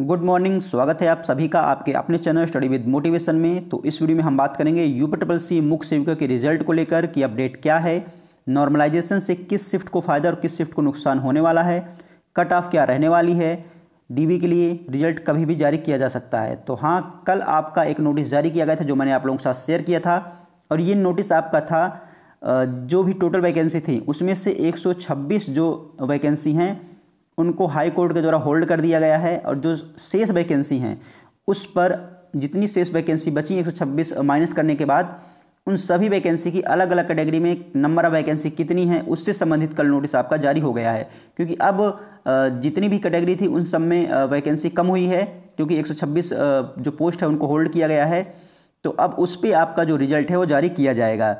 good morning स्वागत है आप सभी का आपके अपने चैनल स्टडी विद मोटिवेशन में तो इस वीडियो में हम बात करेंगे यूपी ट्रिपल सी मुख्य सेविका के रिजल्ट को लेकर कि अपडेट क्या है नॉर्मलाइजेशन से किस शिफ्ट को फ़ायदा और किस शिफ्ट को नुकसान होने वाला है कट ऑफ क्या रहने वाली है डीबी के लिए रिजल्ट कभी भी जारी किया जा सकता है तो हाँ कल आपका एक नोटिस जारी किया गया था जो मैंने आप लोगों के साथ शेयर किया था और ये नोटिस आपका था जो भी टोटल वैकेंसी थी उसमें से 126 जो वैकेंसी हैं उनको हाई कोर्ट के द्वारा होल्ड कर दिया गया है और जो शेष वैकेंसी हैं उस पर जितनी शेष वैकेंसी बची 126 माइनस करने के बाद उन सभी वैकेंसी की अलग अलग कैटेगरी में नंबर ऑफ वैकेंसी कितनी है उससे संबंधित कल नोटिस आपका जारी हो गया है क्योंकि अब जितनी भी कैटेगरी थी उन सब में वैकेंसी कम हुई है क्योंकि 126 जो पोस्ट है उनको होल्ड किया गया है तो अब उस पर आपका जो रिजल्ट है वो जारी किया जाएगा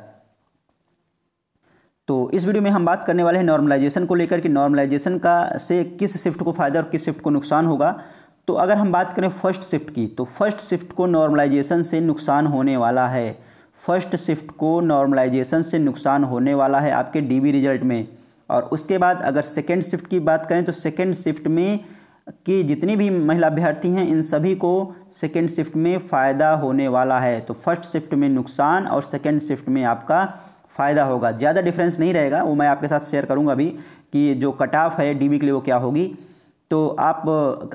तो इस वीडियो में हम बात करने वाले हैं नॉर्मलाइजेशन को लेकर कि नॉर्मलाइजेशन का से किस शिफ्ट को फ़ायदा और किस शिफ्ट को नुकसान होगा तो अगर हम बात करें फर्स्ट शिफ्ट की तो फर्स्ट शिफ्ट को नॉर्मलाइजेशन से नुकसान होने वाला है फर्स्ट शिफ्ट को नॉर्मलाइजेशन से नुकसान होने वाला है आपके डीबी रिजल्ट में और उसके बाद अगर सेकेंड शिफ्ट की बात करें तो सेकेंड शिफ्ट में कि जितनी भी महिला अभ्यर्थी हैं इन सभी को सेकेंड शिफ्ट में फ़ायदा होने वाला है तो फर्स्ट शिफ्ट में नुकसान और सेकेंड शिफ्ट में आपका फ़ायदा होगा ज़्यादा डिफरेंस नहीं रहेगा वो मैं आपके साथ शेयर करूँगा अभी कि जो कट ऑफ है डी के लिए वो क्या होगी तो आप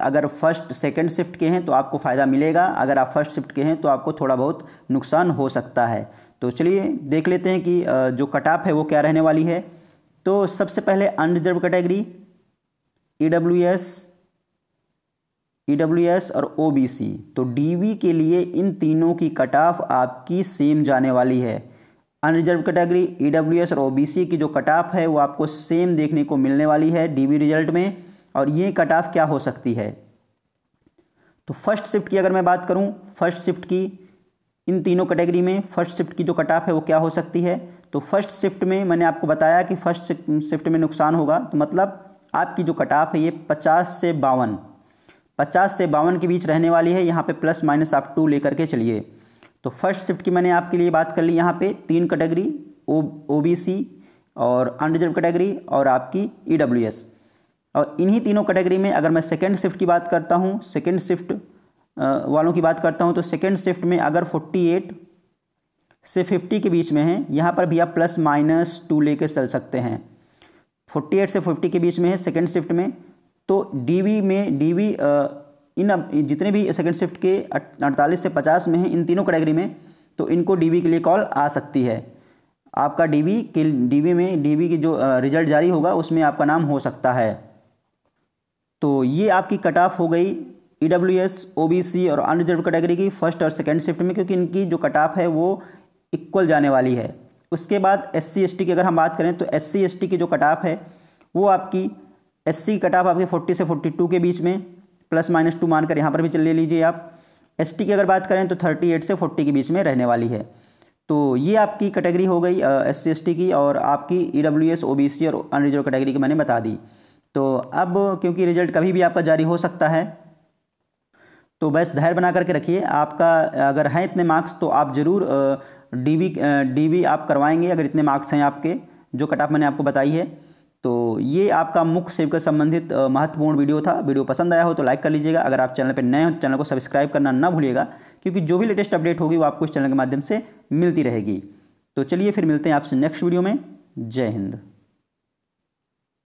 अगर फर्स्ट सेकंड शिफ्ट के हैं तो आपको फ़ायदा मिलेगा अगर आप फर्स्ट शिफ्ट के हैं तो आपको थोड़ा बहुत नुकसान हो सकता है तो चलिए देख लेते हैं कि जो कट ऑफ है वो क्या रहने वाली है तो सबसे पहले unreserved category E W S E W S और ओ बी सी तो डी के लिए इन तीनों की कट ऑफ आपकी सेम जाने वाली है अनरिजर्व कैटेगरी ई e और ओ की जो कट ऑफ है वो आपको सेम देखने को मिलने वाली है डी रिजल्ट में और ये कट ऑफ क्या हो सकती है तो फर्स्ट शिफ्ट की अगर मैं बात करूँ फर्स्ट शिफ्ट की इन तीनों कैटेगरी में फर्स्ट शिफ्ट की जो कट ऑफ है वो क्या हो सकती है तो फर्स्ट शिफ्ट में मैंने आपको बताया कि फर्स्ट शिफ्ट में नुकसान होगा तो मतलब आपकी जो कट ऑफ है ये पचास से बावन पचास से बावन के बीच रहने वाली है यहाँ पे प्लस माइनस आप टू लेकर के चलिए तो फर्स्ट शिफ्ट की मैंने आपके लिए बात कर ली यहाँ पे तीन कैटेगरी ओ सी और अनरिजर्व कैटेगरी और आपकी एस e और इन्हीं तीनों कैटेगरी में अगर मैं सेकेंड शिफ्ट की बात करता हूँ सेकेंड शिफ्ट वालों की बात करता हूँ तो सेकेंड शिफ्ट में अगर फोर्टी एट से फिफ्टी के बीच में है यहाँ पर भी आप प्लस माइनस टू लेके चल सकते हैं फोर्टी एट से फिफ्टी के बीच में है सेकेंड शिफ्ट में तो डी में डी इन जितने भी सेकेंड शिफ्ट के अड़तालीस से पचास में हैं इन तीनों कैटेगरी में तो इनको डीबी के लिए कॉल आ सकती है आपका डीबी के डीबी में डीबी की जो रिजल्ट जारी होगा उसमें आपका नाम हो सकता है तो ये आपकी कट ऑफ हो गई E W S O B C और अनरिजर्व कैटेगरी की फर्स्ट और सेकेंड शिफ्ट में क्योंकि इनकी जो कट ऑफ है वो इक्वल जाने वाली है उसके बाद एस सी एस टी की अगर हम बात करें तो एस सी एस टी की जो कट ऑफ है वो आपकी एस सी कट ऑफ आपकी फोर्टी से फोर्टी टू के बीच में प्लस माइनस टू मानकर यहाँ पर भी चल ले लीजिए आप एस की अगर बात करें तो थर्टी एट से फोर्टी के बीच में रहने वाली है तो ये आपकी कैटेगरी हो गई एस सी की और आपकी E W S O B C और अनरिजर्व कैटेगरी की मैंने बता दी तो अब क्योंकि रिजल्ट कभी भी आपका जारी हो सकता है तो बस धैर्य बना करके रखिए आपका अगर हैं इतने मार्क्स तो आप ज़रूर डी बी डी बी आप करवाएंगे अगर इतने मार्क्स हैं आपके जो कट ऑफ मैंने आपको बताई है तो ये आपका मुख्य सेव का संबंधित महत्वपूर्ण वीडियो था वीडियो पसंद आया हो तो लाइक कर लीजिएगा अगर आप चैनल पर नए हो तो चैनल को सब्सक्राइब करना ना भूलिएगा क्योंकि जो भी लेटेस्ट अपडेट होगी वो आपको इस चैनल के माध्यम से मिलती रहेगी तो चलिए फिर मिलते हैं आपसे नेक्स्ट वीडियो में जय हिंद